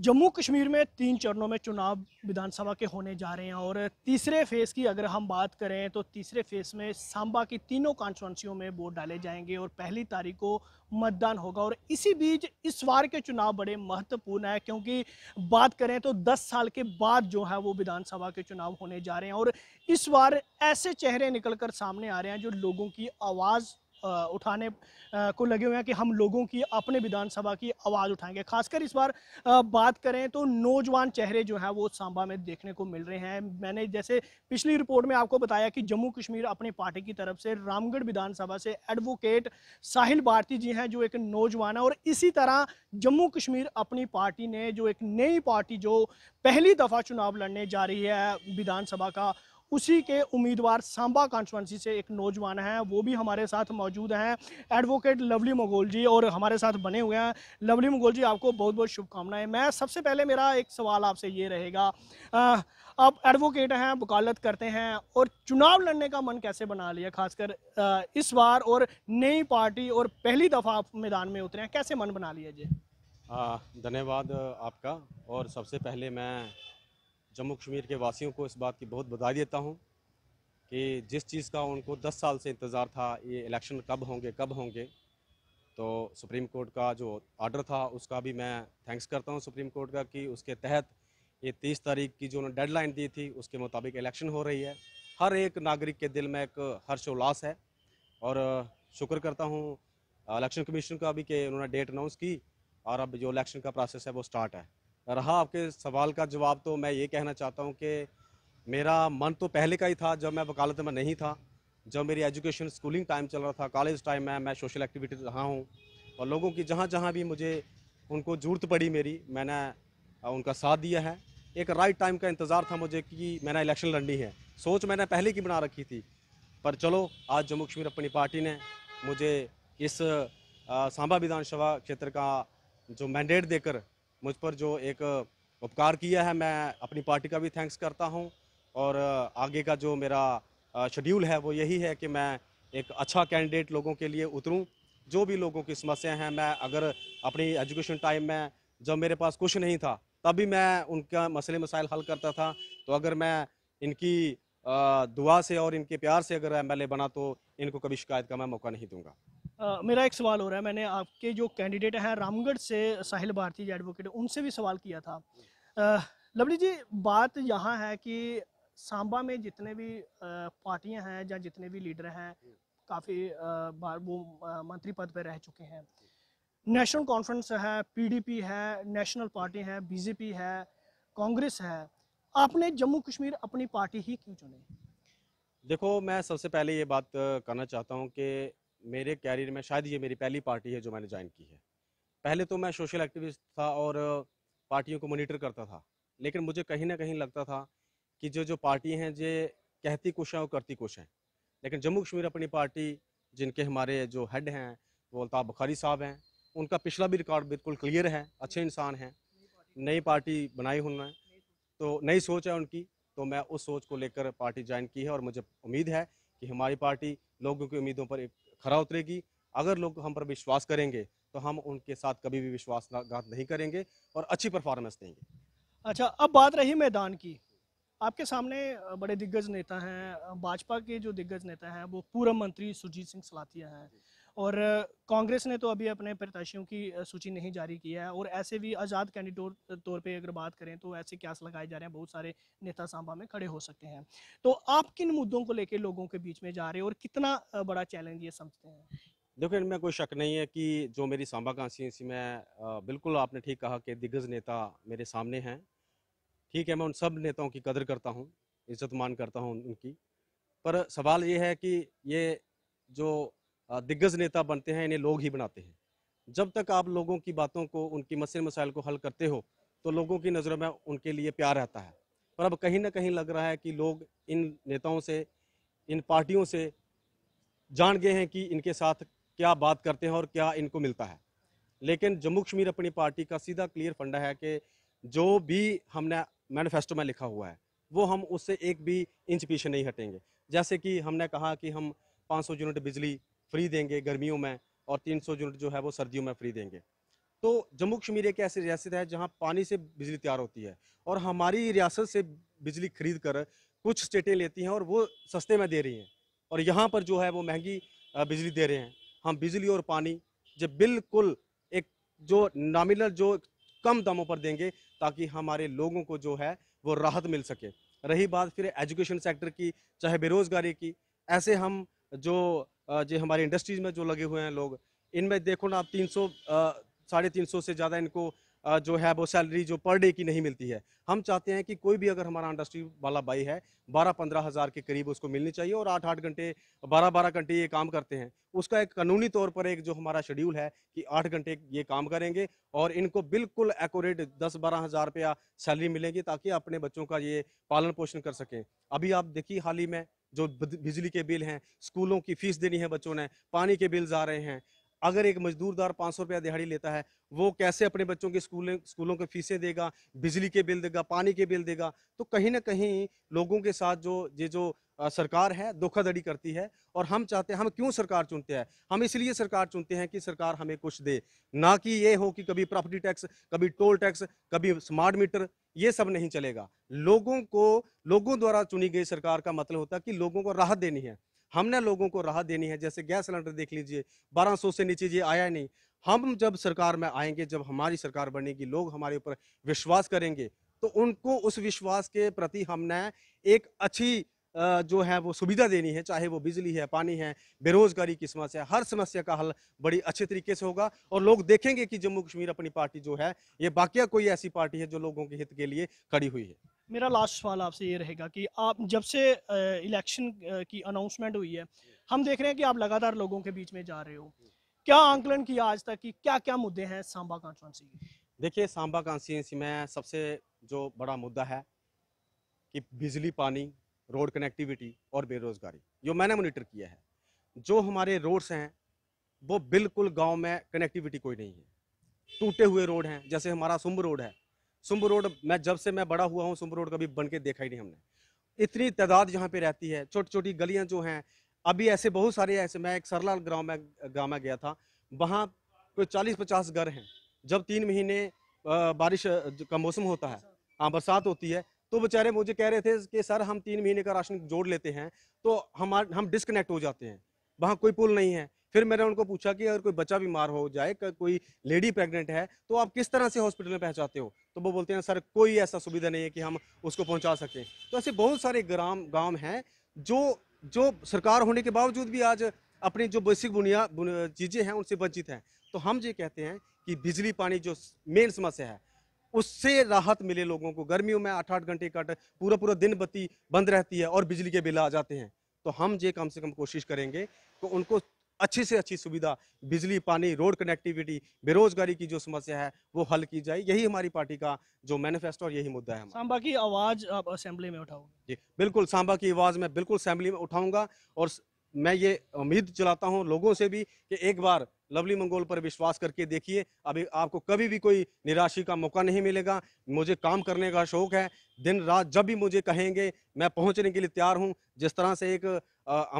जम्मू कश्मीर में तीन चरणों में चुनाव विधानसभा के होने जा रहे हैं और तीसरे फेज़ की अगर हम बात करें तो तीसरे फेज़ में सांबा की तीनों कॉन्स्टिट्यूंसियों में वोट डाले जाएंगे और पहली तारीख को मतदान होगा और इसी बीच इस बार के चुनाव बड़े महत्वपूर्ण है क्योंकि बात करें तो 10 साल के बाद जो है वो विधानसभा के चुनाव होने जा रहे हैं और इस बार ऐसे चेहरे निकल कर सामने आ रहे हैं जो लोगों की आवाज़ उठाने को लगे हुए हैं कि हम लोगों की अपने विधानसभा की आवाज़ उठाएंगे खासकर इस बार बात करें तो नौजवान चेहरे जो हैं वो सांबा में देखने को मिल रहे हैं मैंने जैसे पिछली रिपोर्ट में आपको बताया कि जम्मू कश्मीर अपनी पार्टी की तरफ से रामगढ़ विधानसभा से एडवोकेट साहिल भारती जी हैं जो एक नौजवान है और इसी तरह जम्मू कश्मीर अपनी पार्टी ने जो एक नई पार्टी जो पहली दफ़ा चुनाव लड़ने जा रही है विधानसभा का उसी के उम्मीदवार सांबा कॉन्स्टिटेंसी से एक नौजवान हैं वो भी हमारे साथ मौजूद हैं एडवोकेट लवली मोगोल जी और हमारे साथ बने हुए हैं लवली मोगोल जी आपको बहुत बहुत शुभकामनाएं मैं सबसे पहले मेरा एक सवाल आपसे ये रहेगा आप एडवोकेट हैं वकालत करते हैं और चुनाव लड़ने का मन कैसे बना लिया खासकर इस बार और नई पार्टी और पहली दफ़ा आप मैदान में उतरे हैं कैसे मन बना लिया जी हाँ, धन्यवाद आपका और सबसे पहले मैं जम्मू कश्मीर के वासियों को इस बात की बहुत बधाई देता हूँ कि जिस चीज़ का उनको 10 साल से इंतज़ार था ये इलेक्शन कब होंगे कब होंगे तो सुप्रीम कोर्ट का जो आर्डर था उसका भी मैं थैंक्स करता हूँ सुप्रीम कोर्ट का कि उसके तहत ये तीस तारीख की जो उन्होंने डेडलाइन दी थी उसके मुताबिक इलेक्शन हो रही है हर एक नागरिक के दिल में एक हर्षोल्लास है और शुक्र करता हूँ इलेक्शन कमीशन का भी कि उन्होंने डेट अनाउंस की और अब जो इलेक्शन का प्रोसेस है वो स्टार्ट है रहा आपके सवाल का जवाब तो मैं ये कहना चाहता हूँ कि मेरा मन तो पहले का ही था जब मैं वकालत में नहीं था जब मेरी एजुकेशन स्कूलिंग टाइम चल रहा था कॉलेज टाइम में मैं सोशल एक्टिविटी रहा हूँ और लोगों की जहाँ जहाँ भी मुझे उनको ज़रूरत पड़ी मेरी मैंने उनका साथ दिया है एक राइट टाइम का इंतज़ार था मुझे कि मैंने इलेक्शन लड़नी है सोच मैंने पहले की बना रखी थी पर चलो आज जम्मू कश्मीर अपनी पार्टी ने मुझे इस सांबा विधानसभा क्षेत्र का जो मैंडेट देकर मुझ पर जो एक उपकार किया है मैं अपनी पार्टी का भी थैंक्स करता हूँ और आगे का जो मेरा शेड्यूल है वो यही है कि मैं एक अच्छा कैंडिडेट लोगों के लिए उतरूँ जो भी लोगों की समस्याएं हैं मैं अगर अपनी एजुकेशन टाइम में जब मेरे पास कुछ नहीं था तब भी मैं उनका मसले मसाइल हल करता था तो अगर मैं इनकी दुआ से और इनके प्यार से अगर एम बना तो इनको कभी शिकायत का मैं मौका नहीं दूंगा मेरा एक सवाल हो रहा है मैंने आपके जो कैंडिडेट हैं रामगढ़ से साहिल भारती एडवोकेट उनसे भी सवाल किया था लवली जी बात यहाँ है कि सांबा में जितने भी पार्टियाँ हैं या जितने भी लीडर हैं काफ़ी बार वो मंत्री पद पर रह चुके हैं नेशनल कॉन्फ्रेंस है पीडीपी है नेशनल पार्टी है बीजेपी है कांग्रेस है आपने जम्मू कश्मीर अपनी पार्टी ही क्यों चुनी देखो मैं सबसे पहले ये बात करना चाहता हूँ कि मेरे कैरियर में शायद ये मेरी पहली पार्टी है जो मैंने ज्वाइन की है पहले तो मैं सोशल एक्टिविस्ट था और पार्टियों को मोनिटर करता था लेकिन मुझे कहीं ना कहीं लगता था कि जो जो पार्टी हैं ये कहती कुछ हैं और करती कुछ हैं लेकिन जम्मू कश्मीर अपनी पार्टी जिनके हमारे जो हेड हैं वो अलताफ़ बुखारी साहब हैं उनका पिछला भी रिकॉर्ड बिल्कुल क्लियर है अच्छे इंसान हैं नई पार्टी बनाई उन्होंने तो नई सोच है उनकी तो मैं उस सोच को लेकर पार्टी ज्वाइन की है और मुझे उम्मीद है कि हमारी पार्टी लोगों की उम्मीदों पर एक खरा उतरेगी अगर लोग हम पर विश्वास करेंगे तो हम उनके साथ कभी भी विश्वासघात नहीं करेंगे और अच्छी परफॉर्मेंस देंगे अच्छा अब बात रही मैदान की आपके सामने बड़े दिग्गज नेता हैं भाजपा के जो दिग्गज नेता हैं वो पूर्व मंत्री सुरजीत सिंह सलाथिया हैं और कांग्रेस ने तो अभी अपने प्रत्याशियों की सूची नहीं जारी की है और ऐसे भी आज़ाद कैंडिडेट तौर पे अगर बात करें तो ऐसे क्यास लगाए जा रहे हैं बहुत सारे नेता सांबा में खड़े हो सकते हैं तो आप किन मुद्दों को लेकर लोगों के बीच में जा रहे हैं और कितना बड़ा चैलेंज ये समझते हैं देखो इनमें कोई शक नहीं है कि जो मेरी सांबा कॉन्स्टिट्यूंसी में बिल्कुल आपने ठीक कहा कि दिग्गज नेता मेरे सामने हैं ठीक है मैं उन सब नेताओं की कदर करता हूँ इज्जत मान करता हूँ उनकी पर सवाल ये है कि ये जो दिग्गज नेता बनते हैं इन्हें लोग ही बनाते हैं जब तक आप लोगों की बातों को उनकी मसले मसाइल को हल करते हो तो लोगों की नज़रों में उनके लिए प्यार रहता है पर अब कहीं ना कहीं लग रहा है कि लोग इन नेताओं से इन पार्टियों से जान गए हैं कि इनके साथ क्या बात करते हैं और क्या इनको मिलता है लेकिन जम्मू कश्मीर अपनी पार्टी का सीधा क्लियर फंडा है कि जो भी हमने मैनिफेस्टो में लिखा हुआ है वो हम उससे एक भी इंच पीछे नहीं हटेंगे जैसे कि हमने कहा कि हम 500 यूनिट बिजली फ्री देंगे गर्मियों में और 300 यूनिट जो है वो सर्दियों में फ्री देंगे तो जम्मू कश्मीर एक ऐसी रियासत है जहाँ पानी से बिजली तैयार होती है और हमारी रियासत से बिजली खरीद कर कुछ स्टेटें लेती हैं और वो सस्ते में दे रही हैं और यहाँ पर जो है वो महंगी बिजली दे रहे हैं हम बिजली और पानी जब बिल्कुल एक जो नामिनल जो कम दामों पर देंगे ताकि हमारे लोगों को जो है वो राहत मिल सके रही बात फिर एजुकेशन सेक्टर की चाहे बेरोज़गारी की ऐसे हम जो जो हमारे इंडस्ट्रीज में जो लगे हुए हैं लोग इनमें देखो ना आप तीन सौ साढ़े तीन सौ से ज़्यादा इनको जो है वो सैलरी जो पर डे की नहीं मिलती है हम चाहते हैं कि कोई भी अगर हमारा इंडस्ट्री वाला भाई है बारह पंद्रह हज़ार के करीब उसको मिलनी चाहिए और आठ आठ घंटे बारह बारह घंटे ये काम करते हैं उसका एक कानूनी तौर पर एक जो हमारा शेड्यूल है कि आठ घंटे ये काम करेंगे और इनको बिल्कुल एकोरेट दस बारह हज़ार रुपया सैलरी मिलेगी ताकि अपने बच्चों का ये पालन पोषण कर सकें अभी आप देखिए हाल ही में जो बिजली के बिल हैं स्कूलों की फीस देनी है बच्चों ने पानी के बिल्स आ रहे हैं अगर एक मजदूरदार पाँच सौ रुपया दिहाड़ी लेता है वो कैसे अपने बच्चों के स्कूल स्कूलों के फीसें देगा बिजली के बिल देगा पानी के बिल देगा तो कहीं ना कहीं लोगों के साथ जो ये जो सरकार है धोखाधड़ी करती है और हम चाहते हैं हम क्यों सरकार चुनते हैं हम इसलिए सरकार चुनते हैं कि सरकार हमें कुछ दे ना कि ये हो कि कभी प्रॉपर्टी टैक्स कभी टोल टैक्स कभी स्मार्ट मीटर ये सब नहीं चलेगा लोगों को लोगों द्वारा चुनी गई सरकार का मतलब होता है कि लोगों को राहत देनी है हमने लोगों को राहत देनी है जैसे गैस सिलेंडर देख लीजिए 1200 से नीचे ये आया नहीं हम जब सरकार में आएंगे जब हमारी सरकार बनेगी लोग हमारे ऊपर विश्वास करेंगे तो उनको उस विश्वास के प्रति हमने एक अच्छी जो है वो सुविधा देनी है चाहे वो बिजली है पानी है बेरोजगारी की समस्या हर समस्या का हल बड़ी अच्छे तरीके से होगा और लोग देखेंगे कि जम्मू कश्मीर अपनी पार्टी जो है ये बाकिया कोई ऐसी पार्टी है जो लोगों के हित के लिए खड़ी हुई है मेरा लास्ट सवाल आपसे ये रहेगा कि आप जब से इलेक्शन की अनाउंसमेंट हुई है हम देख रहे हैं कि आप लगातार लोगों के बीच में जा रहे हो क्या आंकलन किया आज तक कि क्या क्या मुद्दे हैं सांबा कॉन्स्टिट्यूंसी देखिए सांबा कॉन्स्टिटेंसी में सबसे जो बड़ा मुद्दा है कि बिजली पानी रोड कनेक्टिविटी और बेरोज़गारी जो मैंने मोनिटर किया है जो हमारे रोड्स हैं वो बिल्कुल गाँव में कनेक्टिविटी कोई नहीं है टूटे हुए रोड हैं जैसे हमारा सुम्ब रोड है सुम्ब रोड मैं जब से मैं बड़ा हुआ हूँ सुम्ब रोड कभी बन के देखा ही नहीं हमने इतनी तादाद यहाँ पे रहती है छोटी छोटी गलियाँ जो हैं अभी ऐसे बहुत सारे ऐसे मैं एक सरलाल गाँव में गाँव में गया था वहाँ कोई चालीस पचास घर हैं जब तीन महीने बारिश का मौसम होता है हाँ बरसात होती है तो बेचारे मुझे कह रहे थे कि सर हम तीन महीने का राशन जोड़ लेते हैं तो हम हम डिस्कनेक्ट हो जाते हैं वहाँ कोई पुल नहीं है फिर मैंने उनको पूछा कि अगर कोई बच्चा बीमार हो जाए कोई लेडी प्रेग्नेंट है तो आप किस तरह से हॉस्पिटल में पहुँचाते हो तो वो बोलते हैं सर कोई ऐसा सुविधा नहीं है कि हम उसको पहुँचा सकें तो ऐसे बहुत सारे ग्राम गाँव हैं जो जो सरकार होने के बावजूद भी आज अपनी जो बेसिक बुनिया चीज़ें हैं उनसे वंचित हैं तो हम ये कहते हैं कि बिजली पानी जो मेन समस्या है उससे राहत मिले लोगों को गर्मियों में आठ आठ घंटे कट पूरा पूरा दिन बत्ती बंद रहती है और बिजली के बिल आ जाते हैं तो हम ये कम से कम कोशिश करेंगे कि उनको अच्छी से अच्छी सुविधा बिजली पानी रोड कनेक्टिविटी बेरोजगारी की जो समस्या है वो हल की जाए यही हमारी पार्टी का जो मैनिफेस्टो और यही मुद्दा है सांबा की आवाज़ आप असेंबली में उठाओगे जी बिल्कुल सांबा की आवाज़ मैं बिल्कुल असेंबली में उठाऊंगा और मैं ये उम्मीद चलाता हूँ लोगों से भी कि एक बार लवली मंगोल पर विश्वास करके देखिए अभी आपको कभी भी कोई निराशी का मौका नहीं मिलेगा मुझे काम करने का शौक़ है दिन रात जब भी मुझे कहेंगे मैं पहुंचने के लिए तैयार हूँ जिस तरह से एक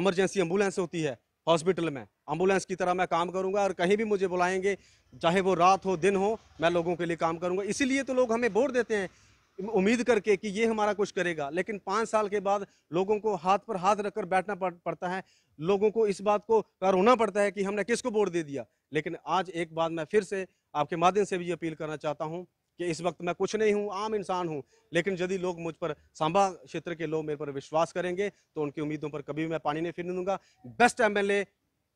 इमरजेंसी एम्बुलेंस होती है हॉस्पिटल में एम्बुलेंस की तरह मैं काम करूंगा और कहीं भी मुझे बुलाएंगे चाहे वो रात हो दिन हो मैं लोगों के लिए काम करूंगा इसीलिए तो लोग हमें वोट देते हैं उम्मीद करके कि ये हमारा कुछ करेगा लेकिन पाँच साल के बाद लोगों को हाथ पर हाथ रखकर बैठना पड़ता है लोगों को इस बात को रोना पड़ता है कि हमने किसको वोट दे दिया लेकिन आज एक बात मैं फिर से आपके माध्यम से भी अपील करना चाहता हूँ कि इस वक्त मैं कुछ नहीं हूँ आम इंसान हूँ लेकिन यदि लोग मुझ पर सांबा क्षेत्र के लोग मेरे पर विश्वास करेंगे तो उनकी उम्मीदों पर कभी मैं पानी नहीं फिरने दूंगा बेस्ट एम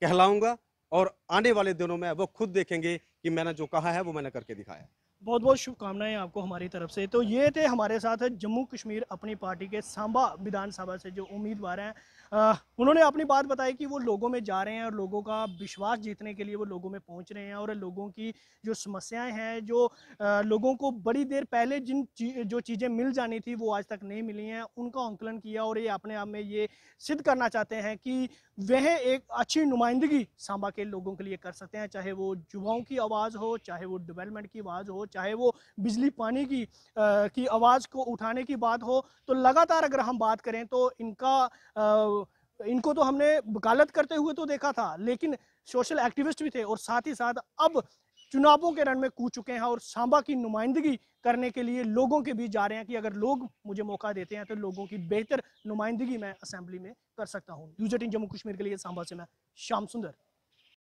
कहलाऊंगा और आने वाले दिनों में वो खुद देखेंगे कि मैंने जो कहा है वो मैंने करके दिखाया बहुत बहुत शुभकामनाएं आपको हमारी तरफ से तो ये थे हमारे साथ जम्मू कश्मीर अपनी पार्टी के सांबा विधानसभा से जो उम्मीदवार हैं उन्होंने अपनी बात बताई कि वो लोगों में जा रहे हैं और लोगों का विश्वास जीतने के लिए वो लोगों में पहुंच रहे हैं और लोगों की जो समस्याएं हैं जो लोगों को बड़ी देर पहले जिन ची, जो चीज़ें मिल जानी थी वो आज तक नहीं मिली हैं उनका आंकलन किया और ये अपने आप में ये सिद्ध करना चाहते हैं कि वह एक अच्छी नुमाइंदगी सांबा के लोगों के लिए कर सकते हैं चाहे वो युवाओं की आवाज़ हो चाहे वो डिवेलपमेंट की आवाज़ हो चाहे वो बिजली पानी की की आवाज़ को उठाने की बात हो तो लगातार अगर हम बात करें तो इनका इनको तो हमने वकालत करते हुए तो देखा था लेकिन सोशल एक्टिविस्ट भी थे और साथ ही साथ अब चुनावों के रण में कूद चुके हैं और सांबा की नुमाइंदगी करने के लिए लोगों के बीच जा रहे हैं कि अगर लोग मुझे मौका देते हैं तो लोगों की बेहतर नुमाइंदगी मैं असेंबली में कर सकता हूँ यूजट इन जम्मू कश्मीर के लिए सांबा से मैं श्याम सुंदर